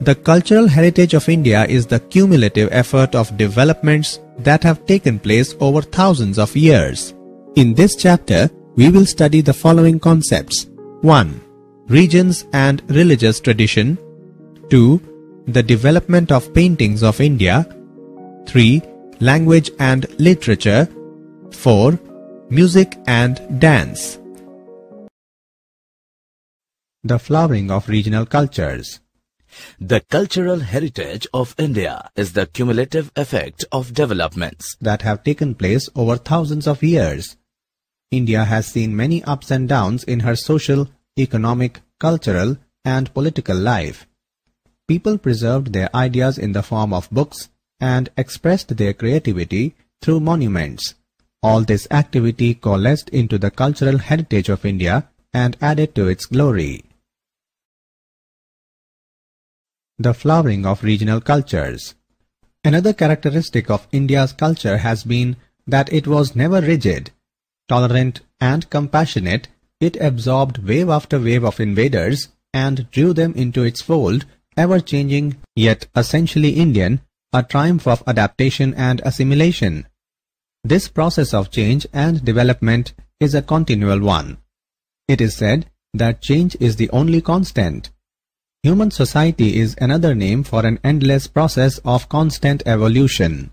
The cultural heritage of India is the cumulative effort of developments that have taken place over thousands of years. In this chapter, we will study the following concepts. 1. Regions and religious tradition. 2. The development of paintings of India. 3. Language and literature. 4. Music and dance the flowering of regional cultures. The cultural heritage of India is the cumulative effect of developments that have taken place over thousands of years. India has seen many ups and downs in her social, economic, cultural, and political life. People preserved their ideas in the form of books and expressed their creativity through monuments. All this activity coalesced into the cultural heritage of India and added to its glory. the flowering of regional cultures. Another characteristic of India's culture has been that it was never rigid. Tolerant and compassionate, it absorbed wave after wave of invaders and drew them into its fold, ever-changing yet essentially Indian, a triumph of adaptation and assimilation. This process of change and development is a continual one. It is said that change is the only constant. Human society is another name for an endless process of constant evolution.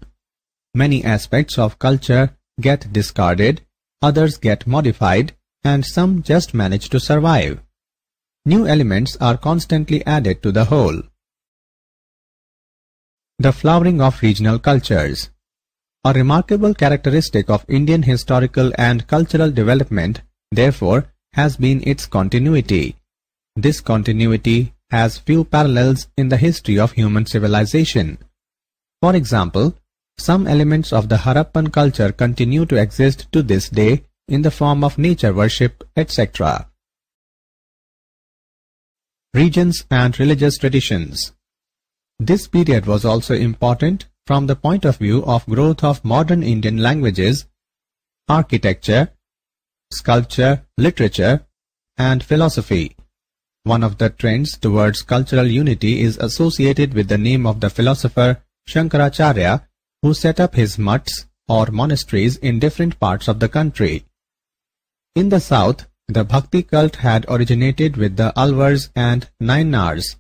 Many aspects of culture get discarded, others get modified, and some just manage to survive. New elements are constantly added to the whole. The flowering of regional cultures a remarkable characteristic of Indian historical and cultural development, therefore, has been its continuity. This continuity has few parallels in the history of human civilization. For example, some elements of the Harappan culture continue to exist to this day in the form of nature worship, etc. Regions and religious traditions This period was also important from the point of view of growth of modern Indian languages, architecture, sculpture, literature, and philosophy. One of the trends towards cultural unity is associated with the name of the philosopher Shankaracharya, who set up his mutts or monasteries in different parts of the country. In the south, the bhakti cult had originated with the Alvars and Nainars.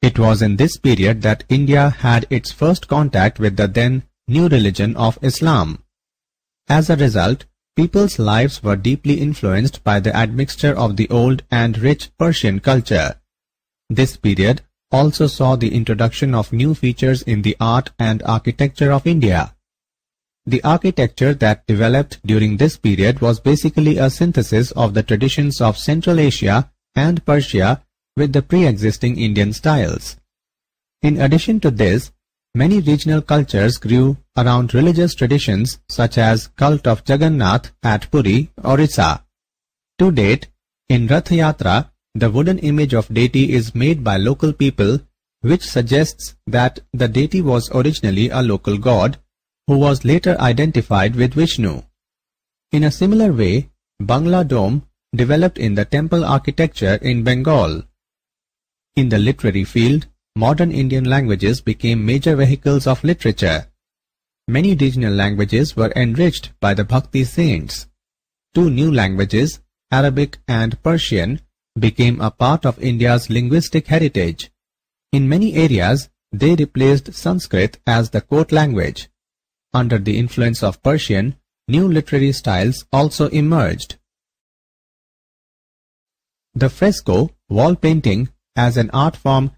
It was in this period that India had its first contact with the then new religion of Islam. As a result, People's lives were deeply influenced by the admixture of the old and rich Persian culture. This period also saw the introduction of new features in the art and architecture of India. The architecture that developed during this period was basically a synthesis of the traditions of Central Asia and Persia with the pre-existing Indian styles. In addition to this, Many regional cultures grew around religious traditions such as cult of Jagannath at Puri, Orissa. To date, in Rath Yatra, the wooden image of deity is made by local people, which suggests that the deity was originally a local god, who was later identified with Vishnu. In a similar way, Bangla Dome developed in the temple architecture in Bengal. In the literary field, modern Indian languages became major vehicles of literature. Many regional languages were enriched by the Bhakti saints. Two new languages, Arabic and Persian, became a part of India's linguistic heritage. In many areas, they replaced Sanskrit as the court language. Under the influence of Persian, new literary styles also emerged. The fresco, wall painting, as an art form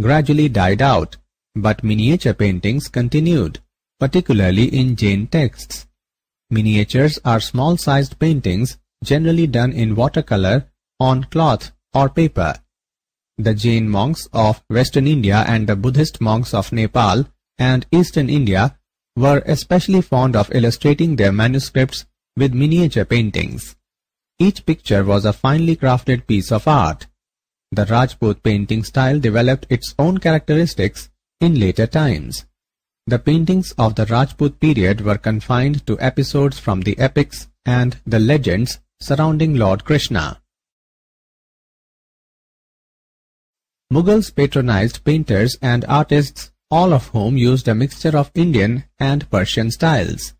gradually died out, but miniature paintings continued, particularly in Jain texts. Miniatures are small-sized paintings generally done in watercolor on cloth or paper. The Jain monks of Western India and the Buddhist monks of Nepal and Eastern India were especially fond of illustrating their manuscripts with miniature paintings. Each picture was a finely crafted piece of art. The Rajput painting style developed its own characteristics in later times. The paintings of the Rajput period were confined to episodes from the epics and the legends surrounding Lord Krishna. Mughals patronized painters and artists, all of whom used a mixture of Indian and Persian styles.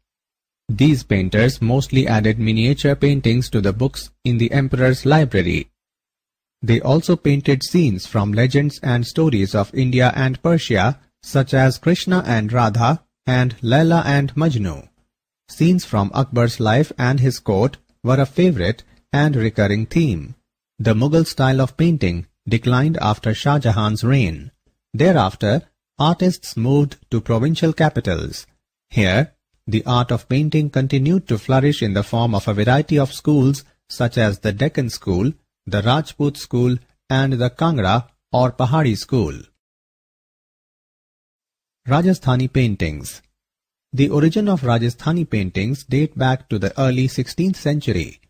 These painters mostly added miniature paintings to the books in the emperor's library. They also painted scenes from legends and stories of India and Persia, such as Krishna and Radha and Laila and Majnu. Scenes from Akbar's life and his court were a favorite and recurring theme. The Mughal style of painting declined after Shah Jahan's reign. Thereafter, artists moved to provincial capitals. Here, the art of painting continued to flourish in the form of a variety of schools such as the Deccan School, the Rajput school and the Kangra or Pahari school. Rajasthani paintings The origin of Rajasthani paintings date back to the early 16th century.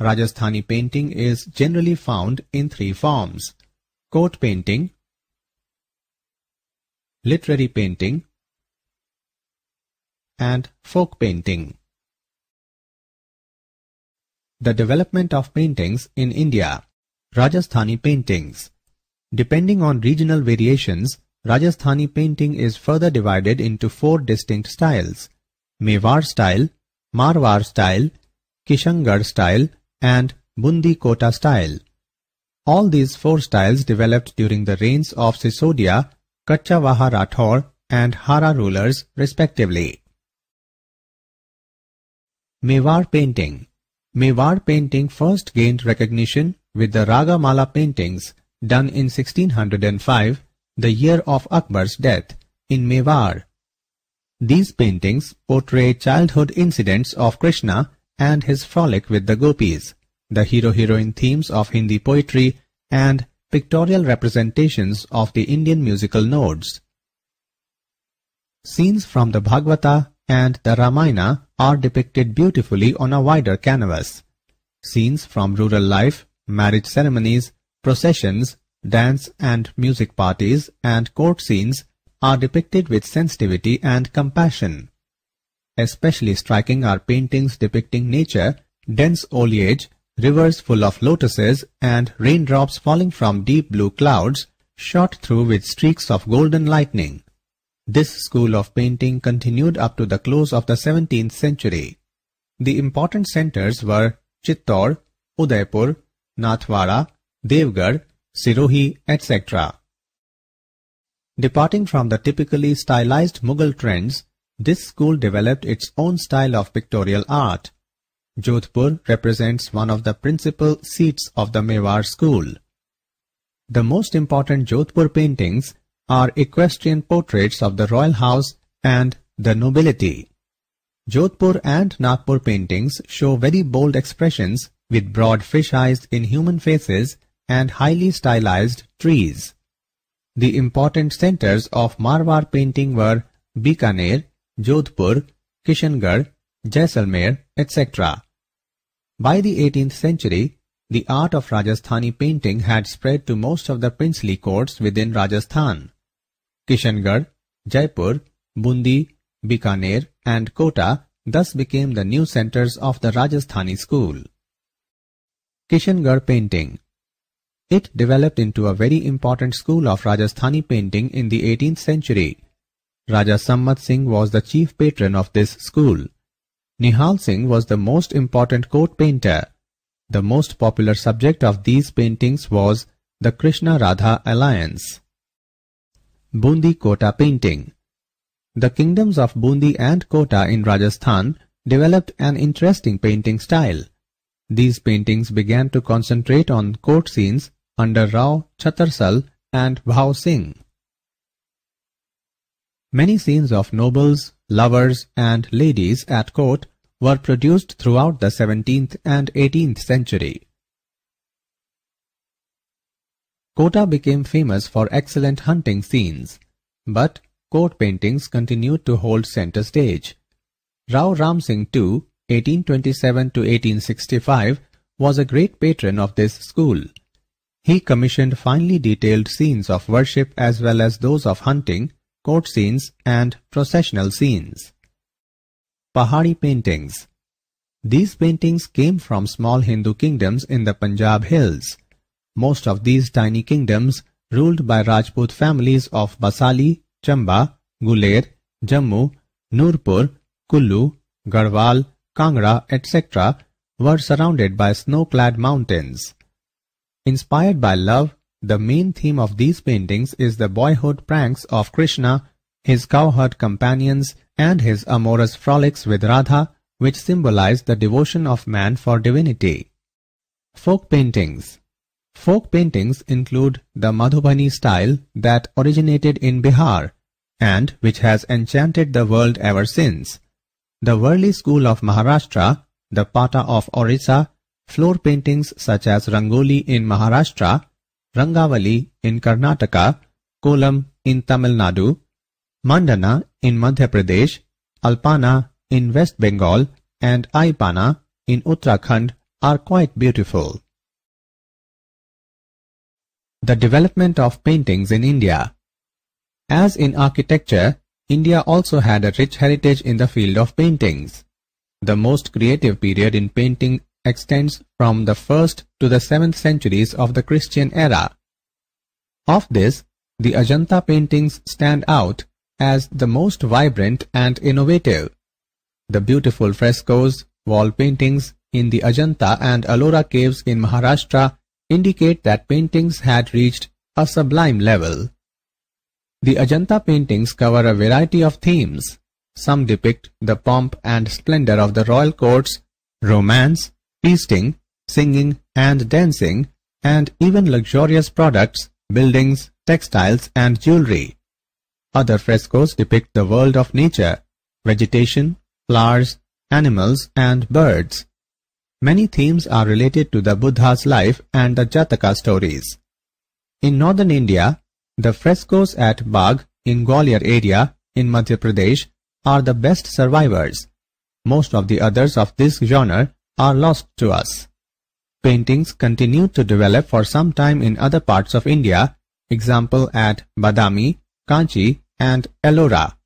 Rajasthani painting is generally found in three forms. Court painting, literary painting, and folk painting. The development of paintings in India Rajasthani paintings Depending on regional variations, Rajasthani painting is further divided into four distinct styles Mewar style, Marwar style, Kishangarh style, and Bundi Kota style. All these four styles developed during the reigns of Sisodia, Kachavaha Rathore, and Hara rulers respectively. Mewar painting Mewar painting first gained recognition with the Ragamala paintings done in 1605, the year of Akbar's death, in Mewar. These paintings portray childhood incidents of Krishna and his frolic with the gopis, the hero-heroine themes of Hindi poetry, and pictorial representations of the Indian musical nodes. Scenes from the Bhagavata and the Ramayana are depicted beautifully on a wider canvas. Scenes from rural life, marriage ceremonies, processions, dance and music parties, and court scenes are depicted with sensitivity and compassion. Especially striking are paintings depicting nature, dense foliage, rivers full of lotuses, and raindrops falling from deep blue clouds, shot through with streaks of golden lightning. This school of painting continued up to the close of the 17th century. The important centers were Chittor, Udaipur, Nathwara, Devgarh, Sirohi, etc. Departing from the typically stylized Mughal trends, this school developed its own style of pictorial art. Jodhpur represents one of the principal seats of the Mewar school. The most important Jodhpur paintings are equestrian portraits of the royal house and the nobility. Jodhpur and Nagpur paintings show very bold expressions with broad fish eyes in human faces and highly stylized trees. The important centers of Marwar painting were Bikaner, Jodhpur, Kishangarh, Jaisalmer, etc. By the 18th century, the art of Rajasthani painting had spread to most of the princely courts within Rajasthan. Kishangarh, Jaipur, Bundi, Bikaner, and Kota thus became the new centers of the Rajasthani school. Kishangarh painting It developed into a very important school of Rajasthani painting in the 18th century. Raja Sammat Singh was the chief patron of this school. Nihal Singh was the most important court painter. The most popular subject of these paintings was the Krishna-Radha alliance. Bundi Kota painting. The kingdoms of Bundi and Kota in Rajasthan developed an interesting painting style. These paintings began to concentrate on court scenes under Rao Chatarsal and Bhau Singh. Many scenes of nobles, lovers and ladies at court were produced throughout the 17th and 18th century. Kota became famous for excellent hunting scenes, but court paintings continued to hold center stage. Rao Ram Singh too, 1827 to 1865, was a great patron of this school. He commissioned finely detailed scenes of worship as well as those of hunting, court scenes, and processional scenes. Pahari paintings. These paintings came from small Hindu kingdoms in the Punjab hills. Most of these tiny kingdoms, ruled by Rajput families of Basali, Chamba, Guler, Jammu, Nurpur, Kullu, Garhwal, Kangra, etc., were surrounded by snow-clad mountains. Inspired by love, the main theme of these paintings is the boyhood pranks of Krishna, his cowherd companions, and his amorous frolics with Radha, which symbolize the devotion of man for divinity. Folk paintings Folk paintings include the Madhubani style that originated in Bihar and which has enchanted the world ever since. The Worli school of Maharashtra, the Pata of Orissa, floor paintings such as Rangoli in Maharashtra, Rangavali in Karnataka, Kolam in Tamil Nadu, Mandana in Madhya Pradesh, Alpana in West Bengal, and Aipana in Uttarakhand are quite beautiful the development of paintings in India. As in architecture, India also had a rich heritage in the field of paintings. The most creative period in painting extends from the 1st to the 7th centuries of the Christian era. Of this, the Ajanta paintings stand out as the most vibrant and innovative. The beautiful frescoes, wall paintings in the Ajanta and Alora caves in Maharashtra indicate that paintings had reached a sublime level. The Ajanta paintings cover a variety of themes. Some depict the pomp and splendor of the royal courts, romance, feasting, singing and dancing, and even luxurious products, buildings, textiles and jewelry. Other frescoes depict the world of nature, vegetation, flowers, animals and birds. Many themes are related to the Buddha's life and the Jataka stories. In northern India, the frescoes at Bagh in Gwalior area in Madhya Pradesh are the best survivors. Most of the others of this genre are lost to us. Paintings continued to develop for some time in other parts of India, example at Badami, Kanchi and Ellora.